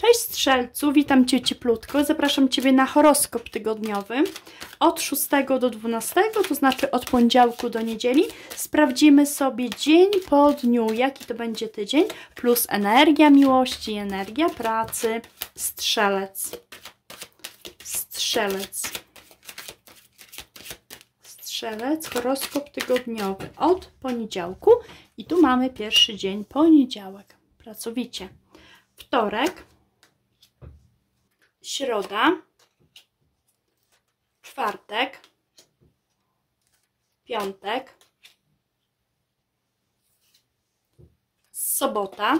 Cześć Strzelcu, witam Cię cieplutko. Zapraszam Ciebie na horoskop tygodniowy od 6 do 12, to znaczy od poniedziałku do niedzieli. Sprawdzimy sobie dzień po dniu, jaki to będzie tydzień, plus energia miłości, energia pracy. Strzelec. Strzelec. Strzelec, horoskop tygodniowy od poniedziałku. I tu mamy pierwszy dzień, poniedziałek. Pracowicie. Wtorek, środa, czwartek, piątek, sobota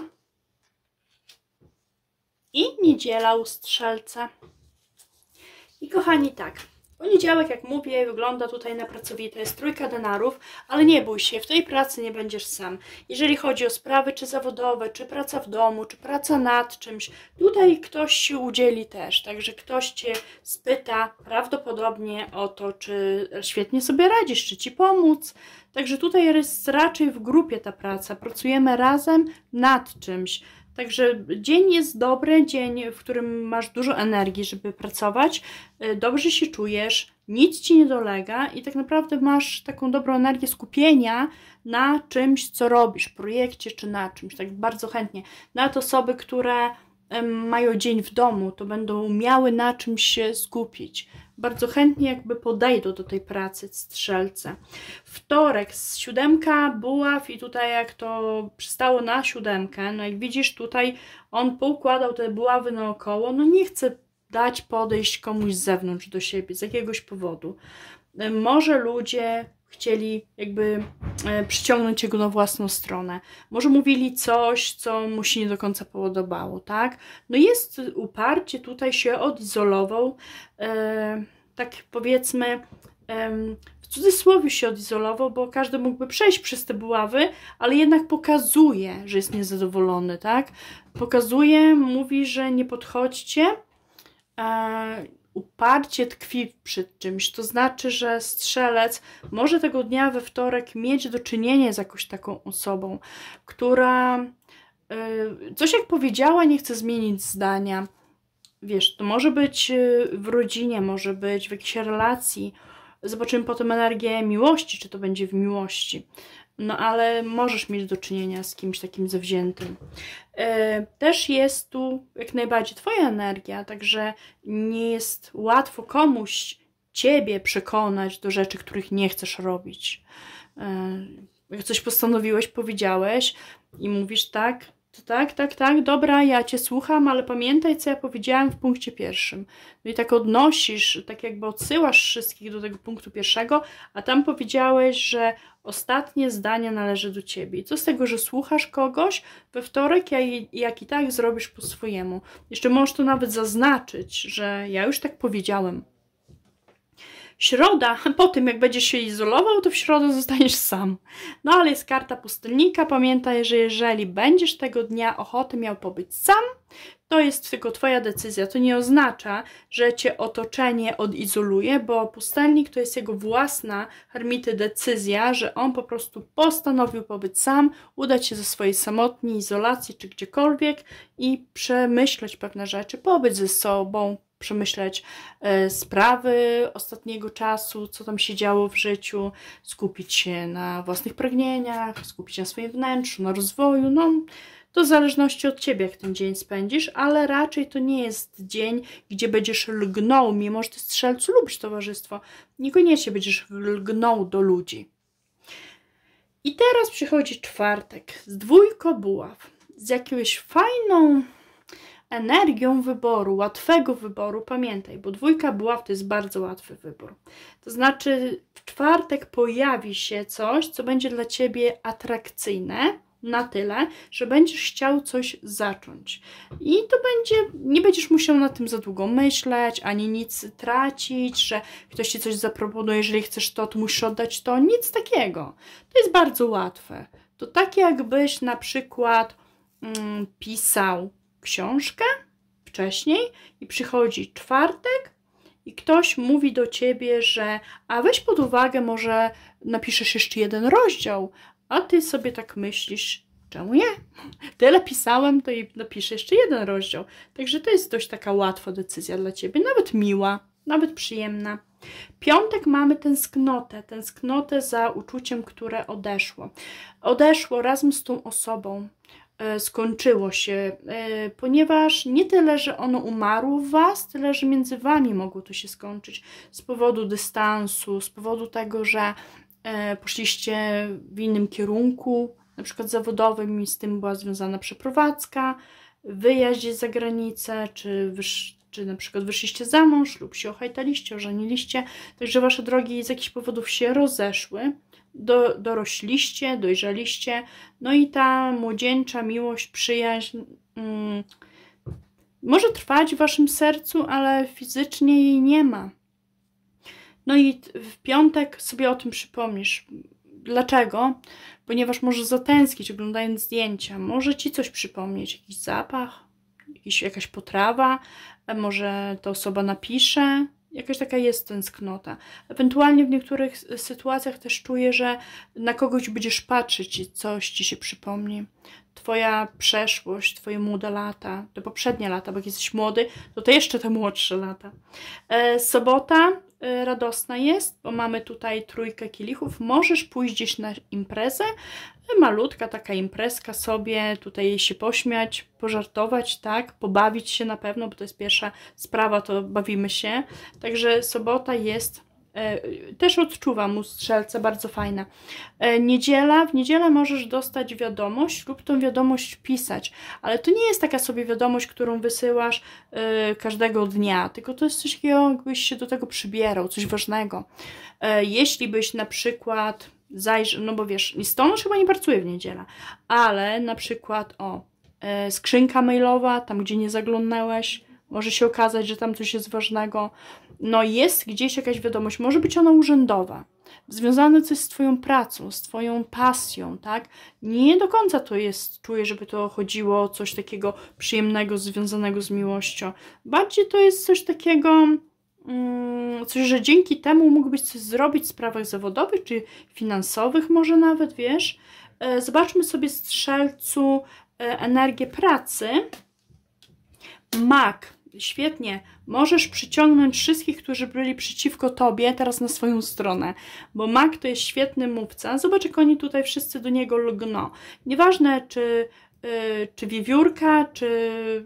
i niedziela u strzelca. I kochani, tak, Poniedziałek, jak mówię, wygląda tutaj na pracowite. Jest trójka denarów, ale nie bój się, w tej pracy nie będziesz sam. Jeżeli chodzi o sprawy czy zawodowe, czy praca w domu, czy praca nad czymś, tutaj ktoś się udzieli też. Także ktoś Cię spyta prawdopodobnie o to, czy świetnie sobie radzisz, czy Ci pomóc. Także tutaj jest raczej w grupie ta praca. Pracujemy razem nad czymś. Także dzień jest dobry, dzień, w którym masz dużo energii, żeby pracować, e, dobrze się czujesz, nic ci nie dolega i tak naprawdę masz taką dobrą energię skupienia na czymś, co robisz, projekcie czy na czymś. Tak bardzo chętnie. Nawet osoby, które mają dzień w domu, to będą miały na czym się skupić. Bardzo chętnie jakby podejdą do tej pracy strzelce. Wtorek z siódemka buław i tutaj jak to przystało na siódemkę, no jak widzisz tutaj on poukładał te buławy naokoło, no nie chce dać podejść komuś z zewnątrz do siebie z jakiegoś powodu. Może ludzie chcieli jakby e, przyciągnąć jego na własną stronę. Może mówili coś, co mu się nie do końca podobało, tak? No jest uparcie, tutaj się odizolował, e, tak powiedzmy, e, w cudzysłowie się odizolował, bo każdy mógłby przejść przez te buławy, ale jednak pokazuje, że jest niezadowolony, tak? Pokazuje, mówi, że nie podchodźcie, e, uparcie tkwi przed czymś. To znaczy, że strzelec może tego dnia we wtorek mieć do czynienia z jakąś taką osobą, która y, coś jak powiedziała, nie chce zmienić zdania. Wiesz, to może być y, w rodzinie, może być w jakiejś relacji. Zobaczymy potem energię miłości, czy to będzie w miłości no ale możesz mieć do czynienia z kimś takim zawziętym. E, też jest tu jak najbardziej Twoja energia, także nie jest łatwo komuś Ciebie przekonać do rzeczy, których nie chcesz robić. E, jak coś postanowiłeś, powiedziałeś i mówisz tak, to tak, tak, tak, dobra, ja cię słucham, ale pamiętaj, co ja powiedziałem w punkcie pierwszym. No i tak odnosisz, tak jakby odsyłasz wszystkich do tego punktu pierwszego, a tam powiedziałeś, że ostatnie zdanie należy do ciebie. I co z tego, że słuchasz kogoś we wtorek, jak i tak zrobisz po swojemu. Jeszcze możesz to nawet zaznaczyć, że ja już tak powiedziałem, Środa, po tym jak będziesz się izolował, to w środę zostaniesz sam. No ale jest karta pustelnika, pamiętaj, że jeżeli będziesz tego dnia ochoty miał pobyć sam, to jest tylko Twoja decyzja. To nie oznacza, że Cię otoczenie odizoluje, bo pustelnik to jest jego własna, hermity decyzja, że on po prostu postanowił pobyć sam, udać się ze swojej samotnej izolacji czy gdziekolwiek i przemyśleć pewne rzeczy, pobyć ze sobą, przemyśleć e, sprawy ostatniego czasu, co tam się działo w życiu, skupić się na własnych pragnieniach, skupić się na swoim wnętrzu, na rozwoju. No, to w zależności od ciebie, jak ten dzień spędzisz, ale raczej to nie jest dzień, gdzie będziesz lgnął, mimo że ty strzelcu lubisz towarzystwo, niekoniecznie będziesz lgnął do ludzi. I teraz przychodzi czwartek z dwójką buław, z jakąś fajną energią wyboru, łatwego wyboru, pamiętaj, bo dwójka buław to jest bardzo łatwy wybór. To znaczy, w czwartek pojawi się coś, co będzie dla ciebie atrakcyjne, na tyle, że będziesz chciał coś zacząć. I to będzie, nie będziesz musiał na tym za długo myśleć, ani nic tracić, że ktoś ci coś zaproponuje, jeżeli chcesz to, to musisz oddać to. Nic takiego. To jest bardzo łatwe. To tak jakbyś na przykład mm, pisał książkę wcześniej i przychodzi czwartek i ktoś mówi do ciebie, że a weź pod uwagę, może napiszesz jeszcze jeden rozdział, a ty sobie tak myślisz, czemu nie? Tyle pisałem, to i napiszę jeszcze jeden rozdział. Także to jest dość taka łatwa decyzja dla ciebie, nawet miła, nawet przyjemna. Piątek mamy tęsknotę, tęsknotę za uczuciem, które odeszło. Odeszło razem z tą osobą. E, skończyło się, e, ponieważ nie tyle, że ono umarło w Was, tyle, że między Wami mogło to się skończyć z powodu dystansu, z powodu tego, że e, poszliście w innym kierunku, na przykład zawodowym i z tym była związana przeprowadzka, wyjazd za granicę, czy, czy na przykład wyszliście za mąż lub się ochajtaliście, ożeniliście, także Wasze drogi z jakichś powodów się rozeszły, do, dorośliście, dojrzeliście, no i ta młodzieńcza miłość, przyjaźń mm, może trwać w waszym sercu, ale fizycznie jej nie ma. No i w piątek sobie o tym przypomnisz. Dlaczego? Ponieważ może zatęsknić oglądając zdjęcia, może ci coś przypomnieć, jakiś zapach, jakiś, jakaś potrawa, może ta osoba napisze, Jakaś taka jest tęsknota. Ewentualnie w niektórych sytuacjach też czuję, że na kogoś będziesz patrzeć i coś ci się przypomni. Twoja przeszłość, twoje młode lata, te poprzednie lata, bo jak jesteś młody, to te jeszcze te młodsze lata. E, sobota Y, radosna jest, bo mamy tutaj trójkę kielichów, możesz pójść gdzieś na imprezę, y, malutka taka imprezka sobie, tutaj się pośmiać, pożartować, tak, pobawić się na pewno, bo to jest pierwsza sprawa, to bawimy się, także sobota jest E, też odczuwam u strzelce, bardzo fajna. E, niedziela, w niedzielę możesz dostać wiadomość lub tą wiadomość pisać, ale to nie jest taka sobie wiadomość, którą wysyłasz e, każdego dnia, tylko to jest coś takiego, jakbyś się do tego przybierał, coś ważnego. Jeśli byś na przykład zajrzał, no bo wiesz, listonosz chyba nie pracuje w niedzielę, ale na przykład o, skrzynka mailowa, tam gdzie nie zaglądałeś, może się okazać, że tam coś jest ważnego, no jest gdzieś jakaś wiadomość, może być ona urzędowa, związana coś z Twoją pracą, z Twoją pasją, tak? Nie do końca to jest, czuję, żeby to chodziło o coś takiego przyjemnego, związanego z miłością. Bardziej to jest coś takiego, mm, coś, że dzięki temu mógłbyś coś zrobić w sprawach zawodowych, czy finansowych może nawet, wiesz? E, zobaczmy sobie strzelcu e, energię pracy. Mak, Świetnie, możesz przyciągnąć wszystkich, którzy byli przeciwko tobie, teraz na swoją stronę, bo Mac to jest świetny mówca. Zobacz, jak oni tutaj wszyscy do niego lgną. Nieważne, czy Yy, czy wiewiórka, czy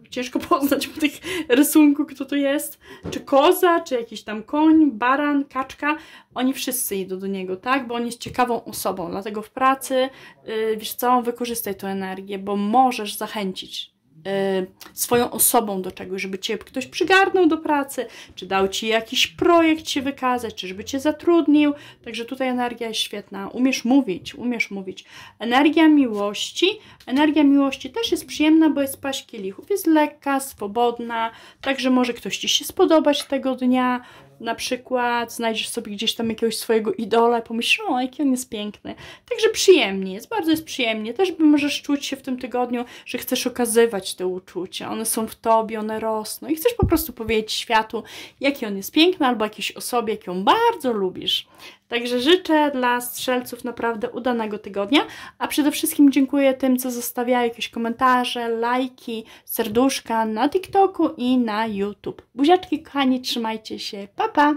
ciężko poznać po tych rysunku, kto tu jest, czy koza, czy jakiś tam koń, baran, kaczka, oni wszyscy idą do niego, tak? Bo on jest ciekawą osobą, dlatego w pracy, yy, wiesz co, wykorzystaj tę energię, bo możesz zachęcić Y, swoją osobą do czegoś, żeby cię ktoś przygarnął do pracy, czy dał ci jakiś projekt się wykazać, czy żeby cię zatrudnił. Także tutaj energia jest świetna. Umiesz mówić, umiesz mówić. Energia miłości. Energia miłości też jest przyjemna, bo jest paść kielichów. Jest lekka, swobodna, także może ktoś ci się spodobać tego dnia na przykład znajdziesz sobie gdzieś tam jakiegoś swojego idola i pomyślisz, o jaki on jest piękny. Także przyjemnie, jest bardzo jest przyjemnie. Też możesz czuć się w tym tygodniu, że chcesz okazywać te uczucia. One są w tobie, one rosną i chcesz po prostu powiedzieć światu, jaki on jest piękny albo jakiejś osobie, jaką bardzo lubisz. Także życzę dla strzelców naprawdę udanego tygodnia, a przede wszystkim dziękuję tym, co zostawiają jakieś komentarze, lajki, serduszka na TikToku i na YouTube. Buziaczki kochani, trzymajcie się, pa! Pa, pa!